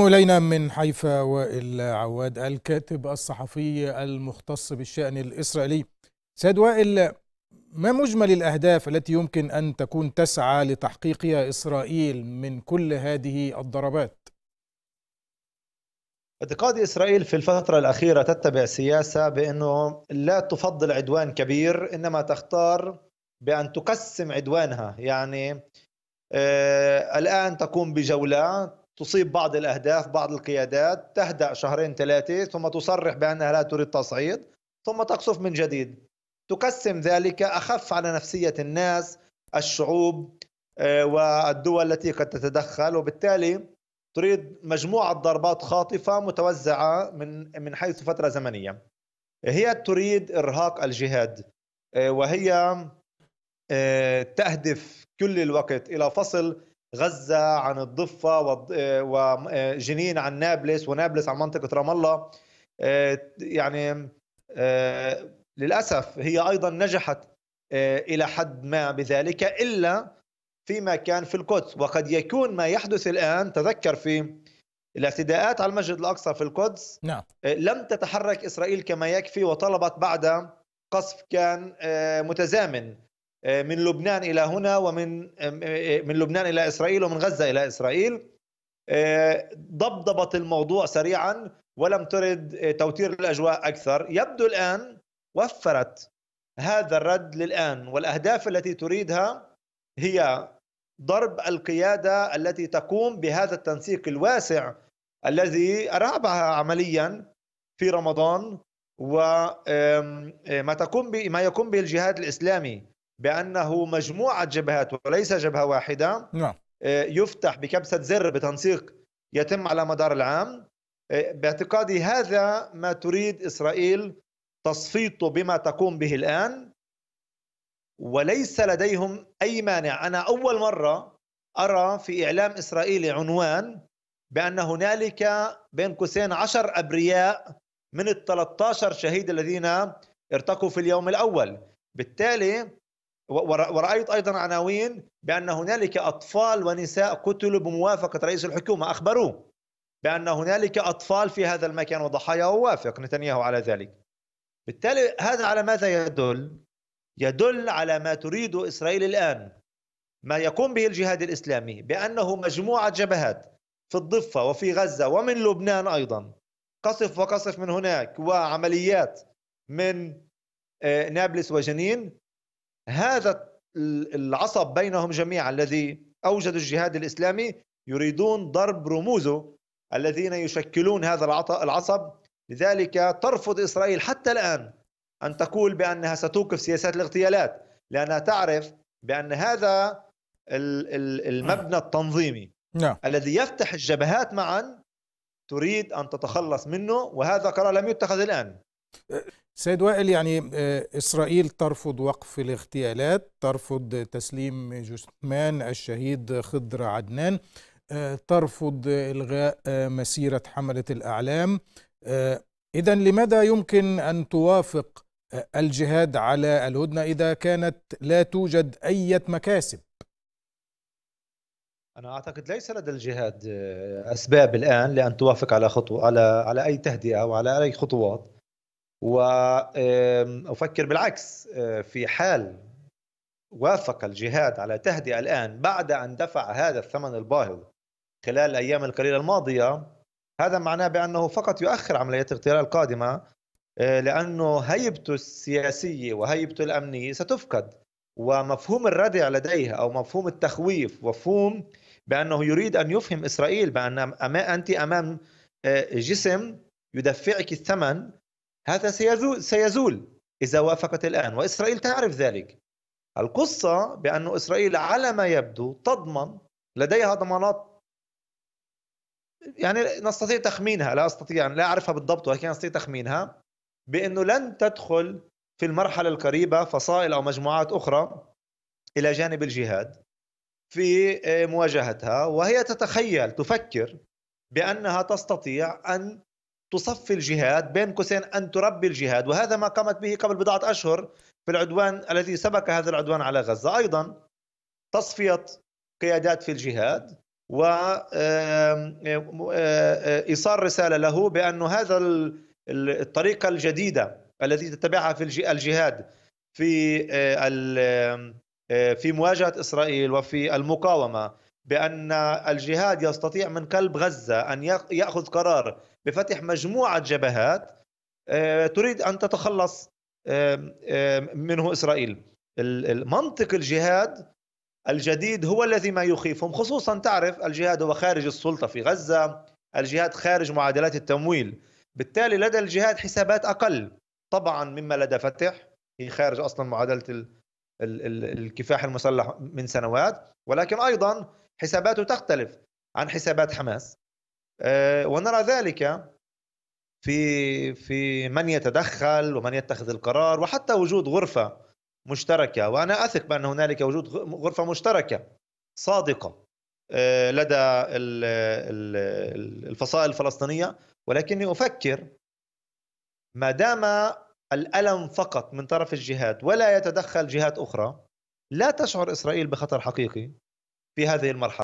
إلينا من حيفا وائل عواد الكاتب الصحفي المختص بالشأن الإسرائيلي سيد وائل ما مجمل الأهداف التي يمكن أن تكون تسعى لتحقيقها إسرائيل من كل هذه الضربات؟ اعتقاد إسرائيل في الفترة الأخيرة تتبع سياسة بأنه لا تفضل عدوان كبير إنما تختار بأن تقسم عدوانها يعني آه الآن تقوم بجولات تصيب بعض الأهداف بعض القيادات تهدأ شهرين ثلاثة ثم تصرح بأنها لا تريد تصعيد ثم تقصف من جديد تقسم ذلك أخف على نفسية الناس الشعوب آه، والدول التي قد تتدخل وبالتالي تريد مجموعة ضربات خاطفة متوزعة من من حيث فترة زمنية هي تريد إرهاق الجهاد آه، وهي آه، تهدف كل الوقت إلى فصل غزة عن الضفة وجنين عن نابلس ونابلس عن منطقة رام الله آه، يعني آه، للأسف هي أيضا نجحت آه، إلى حد ما بذلك إلا فيما كان في القدس وقد يكون ما يحدث الآن تذكر في الاعتداءات على المسجد الأقصى في القدس نعم. لم تتحرك إسرائيل كما يكفي وطلبت بعد قصف كان متزامن آه، من لبنان إلى هنا ومن آه، آه، من لبنان إلى إسرائيل ومن غزة إلى إسرائيل ضبضبت الموضوع سريعا ولم ترد توتير الأجواء أكثر يبدو الآن وفرت هذا الرد للآن والأهداف التي تريدها هي ضرب القيادة التي تقوم بهذا التنسيق الواسع الذي أرعبها عمليا في رمضان وما تقوم ما يقوم به الجهاد الإسلامي بانه مجموعه جبهات وليس جبهه واحده نعم. آه، يفتح بكبسه زر بتنسيق يتم على مدار العام آه، باعتقادي هذا ما تريد اسرائيل تصفيته بما تقوم به الان وليس لديهم اي مانع انا اول مره ارى في اعلام اسرائيلي عنوان بان هنالك بين قوسين 10 ابرياء من ال 13 شهيد الذين ارتقوا في اليوم الاول بالتالي ورأيت أيضا عناوين بأن هنالك أطفال ونساء قتلوا بموافقة رئيس الحكومة أخبروه بأن هنالك أطفال في هذا المكان وضحايا ووافق نتنياهو على ذلك بالتالي هذا على ماذا يدل؟ يدل على ما تريد إسرائيل الآن ما يقوم به الجهاد الإسلامي بأنه مجموعة جبهات في الضفة وفي غزة ومن لبنان أيضا قصف وقصف من هناك وعمليات من آه، نابلس وجنين هذا العصب بينهم جميعا الذي أوجد الجهاد الإسلامي يريدون ضرب رموزه الذين يشكلون هذا العصب لذلك ترفض إسرائيل حتى الآن أن تقول بأنها ستوقف سياسات الاغتيالات لأنها تعرف بأن هذا المبنى التنظيمي نعم. الذي يفتح الجبهات معا تريد أن تتخلص منه وهذا قرار لم يتخذ الآن سيد وائل يعني آه، إسرائيل ترفض وقف الاغتيالات ترفض تسليم جثمان الشهيد خضر عدنان آه، ترفض إلغاء آه، مسيرة حملة الأعلام إذا لماذا يمكن أن توافق الجهاد على الهدنة إذا كانت لا توجد أي مكاسب أنا أعتقد ليس لدى الجهاد أسباب الآن لأن توافق على خطوة على على أي تهدئة وعلى أي خطوات وأفكر بالعكس آه، في حال وافق الجهاد على تهدئة الآن بعد أن دفع هذا الثمن الباهظ خلال الأيام القليلة الماضية هذا معناه بأنه فقط يؤخر عمليات الاغتيال القادمة آه، لأنه هيبته السياسية وهيبته الأمنية ستفقد ومفهوم الردع لديه أو مفهوم التخويف مفهوم بأنه يريد أن يفهم إسرائيل بأن أنت أمام آه، جسم يدفعك الثمن هذا سيزول, سيزول إذا وافقت الآن وإسرائيل تعرف ذلك القصة بأن إسرائيل على ما يبدو تضمن لديها ضمانات يعني نستطيع تخمينها لا أستطيع يعني لا أعرفها بالضبط ولكن نستطيع تخمينها بأنه لن تدخل في المرحلة القريبة فصائل أو مجموعات أخرى إلى جانب الجهاد في آه، مواجهتها وهي تتخيل تفكر بأنها تستطيع أن تصفي الجهاد بين قوسين أن تربي الجهاد وهذا ما قامت به قبل بضعة أشهر في العدوان الذي سبق هذا العدوان على غزة أيضا تصفية قيادات في الجهاد وإيصال رسالة له بأن هذا الطريقة الجديدة التي تتبعها في الجهاد في في مواجهة إسرائيل وفي المقاومة بأن الجهاد يستطيع من كلب غزة أن يأخذ قرار بفتح مجموعة جبهات آه، تريد أن تتخلص آه، آه، منه إسرائيل منطق الجهاد الجديد هو الذي ما يخيفهم خصوصا تعرف الجهاد هو خارج السلطة في غزة الجهاد خارج معادلات التمويل بالتالي لدى الجهاد حسابات أقل طبعا مما لدى فتح هي خارج أصلا معادلة الكفاح المسلح من سنوات ولكن ايضا حساباته تختلف عن حسابات حماس آه، ونرى ذلك في في من يتدخل ومن يتخذ القرار وحتى وجود غرفه مشتركه وانا اثق بان هنالك وجود غرفه مشتركه صادقه آه، لدى الفصائل الفلسطينيه ولكني افكر ما دام الألم فقط من طرف الجهات ولا يتدخل جهات أخرى لا تشعر إسرائيل بخطر حقيقي في هذه المرحلة